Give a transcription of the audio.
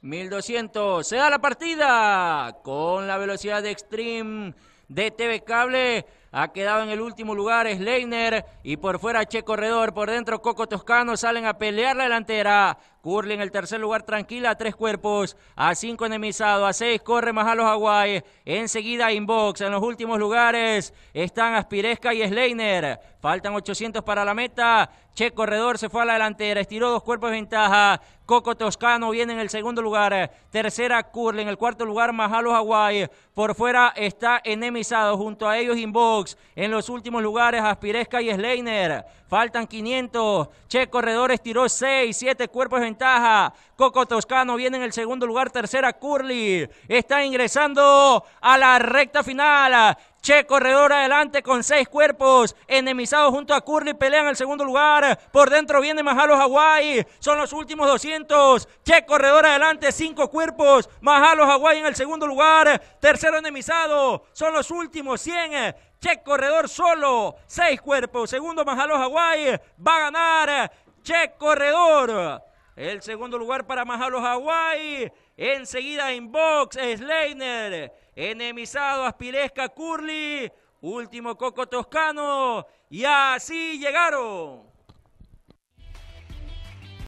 1200. Se da la partida con la velocidad de Extreme de TV Cable. Ha quedado en el último lugar Sleiner y por fuera Che Corredor. Por dentro Coco Toscano salen a pelear la delantera. Curly en el tercer lugar tranquila, tres cuerpos, a cinco enemizado, a seis corre más a los Hawaii. Enseguida Inbox, en los últimos lugares están Aspiresca y Sleiner. Faltan 800 para la meta. Che Corredor se fue a la delantera, estiró dos cuerpos de ventaja. Coco Toscano viene en el segundo lugar. Tercera Curly en el cuarto lugar, Majalo Hawái Por fuera está enemizado, junto a ellos Inbox. En los últimos lugares, Aspiresca y Sleiner. Faltan 500. Che Corredores tiró 6, 7 cuerpos de ventaja. Coco Toscano viene en el segundo lugar. Tercera, Curly. Está ingresando a la recta final. Che Corredor adelante con seis cuerpos. Enemizado junto a Curly pelean el segundo lugar. Por dentro viene Majalo Hawaii. Son los últimos 200. Che Corredor adelante, cinco cuerpos. Majalo Hawaii en el segundo lugar. Tercero enemizado. Son los últimos 100. Che Corredor solo. Seis cuerpos. Segundo Majalo Hawaii. Va a ganar Che Corredor. El segundo lugar para Majalo Hawaii. Enseguida box Sleiner. Enemizado, Aspiresca, Curly. Último Coco Toscano. Y así llegaron.